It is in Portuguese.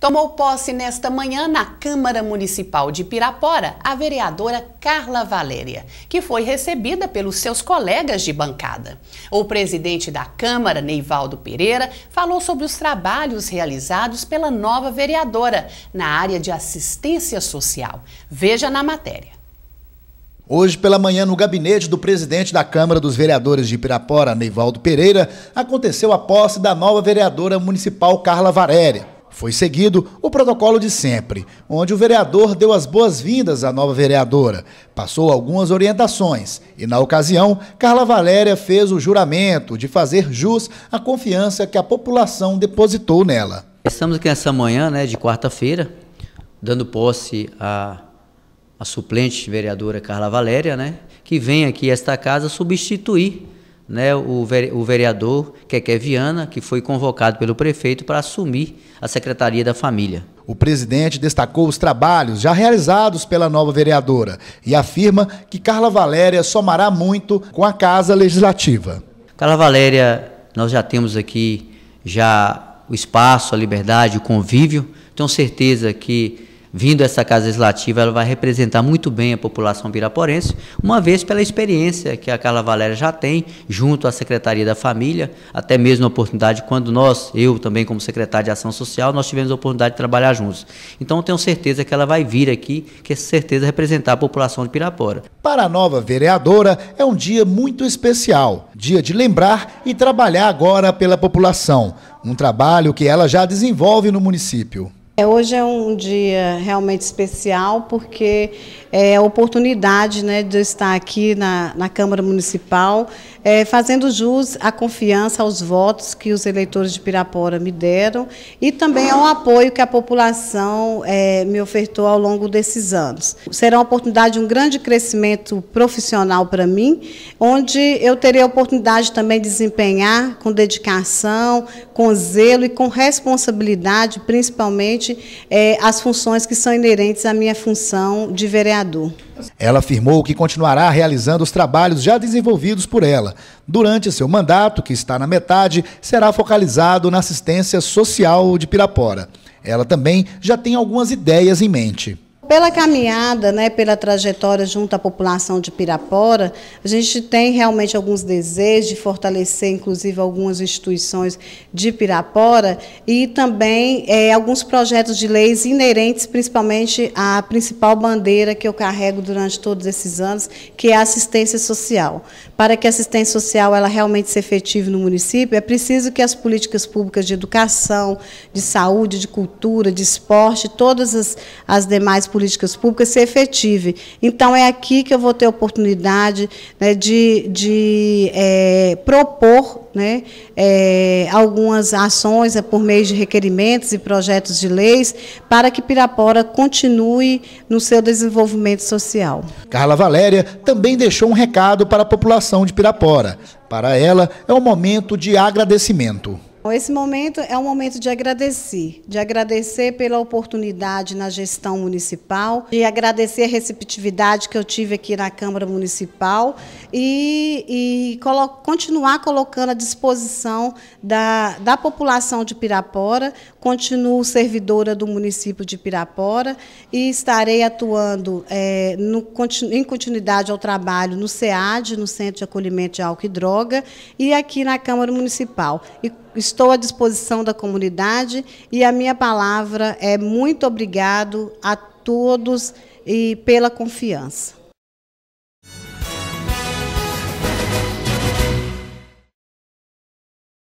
Tomou posse nesta manhã na Câmara Municipal de Pirapora a vereadora Carla Valéria, que foi recebida pelos seus colegas de bancada. O presidente da Câmara, Neivaldo Pereira, falou sobre os trabalhos realizados pela nova vereadora na área de assistência social. Veja na matéria. Hoje pela manhã, no gabinete do presidente da Câmara dos Vereadores de Pirapora, Neivaldo Pereira, aconteceu a posse da nova vereadora municipal Carla Valéria. Foi seguido o protocolo de sempre, onde o vereador deu as boas-vindas à nova vereadora, passou algumas orientações e, na ocasião, Carla Valéria fez o juramento de fazer jus à confiança que a população depositou nela. Estamos aqui nessa manhã né, de quarta-feira, dando posse à, à suplente vereadora Carla Valéria, né, que vem aqui a esta casa substituir né, o, vereador Keké Viana, que foi convocado pelo prefeito para assumir a Secretaria da Família. O presidente destacou os trabalhos já realizados pela nova vereadora e afirma que Carla Valéria somará muito com a Casa Legislativa. Carla Valéria, nós já temos aqui já o espaço, a liberdade, o convívio. Tenho certeza que vindo essa Casa Legislativa, ela vai representar muito bem a população piraporense, uma vez pela experiência que a Carla Valéria já tem junto à Secretaria da Família, até mesmo a oportunidade quando nós, eu também como secretário de Ação Social, nós tivemos a oportunidade de trabalhar juntos. Então tenho certeza que ela vai vir aqui, que certeza é representar a população de Pirapora. Para a nova vereadora é um dia muito especial, dia de lembrar e trabalhar agora pela população, um trabalho que ela já desenvolve no município. É, hoje é um dia realmente especial porque é a oportunidade né, de estar aqui na, na Câmara Municipal é, fazendo jus à confiança, aos votos que os eleitores de Pirapora me deram e também ao apoio que a população é, me ofertou ao longo desses anos. Será uma oportunidade de um grande crescimento profissional para mim, onde eu terei a oportunidade também de desempenhar com dedicação, com zelo e com responsabilidade, principalmente, é, as funções que são inerentes à minha função de vereador. Ela afirmou que continuará realizando os trabalhos já desenvolvidos por ela. Durante seu mandato, que está na metade, será focalizado na assistência social de Pirapora. Ela também já tem algumas ideias em mente. Pela caminhada, né, pela trajetória junto à população de Pirapora, a gente tem realmente alguns desejos de fortalecer, inclusive, algumas instituições de Pirapora e também é, alguns projetos de leis inerentes, principalmente à principal bandeira que eu carrego durante todos esses anos, que é a assistência social. Para que a assistência social ela realmente seja efetiva no município, é preciso que as políticas públicas de educação, de saúde, de cultura, de esporte, todas as, as demais políticas políticas públicas se efetive. Então, é aqui que eu vou ter oportunidade né, de, de é, propor né, é, algumas ações é, por meio de requerimentos e projetos de leis para que Pirapora continue no seu desenvolvimento social. Carla Valéria também deixou um recado para a população de Pirapora. Para ela, é um momento de agradecimento. Então, esse momento é um momento de agradecer, de agradecer pela oportunidade na gestão municipal, de agradecer a receptividade que eu tive aqui na Câmara Municipal e, e colo continuar colocando à disposição da, da população de Pirapora. Continuo servidora do município de Pirapora e estarei atuando é, no, em continuidade ao trabalho no SEAD, no Centro de Acolhimento de Álcool e Droga, e aqui na Câmara Municipal. E estou à disposição da comunidade e a minha palavra é muito obrigado a todos e pela confiança.